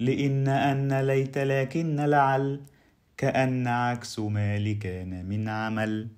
لإن أن ليت لكن لعل كأن عكس ما لكان من عمل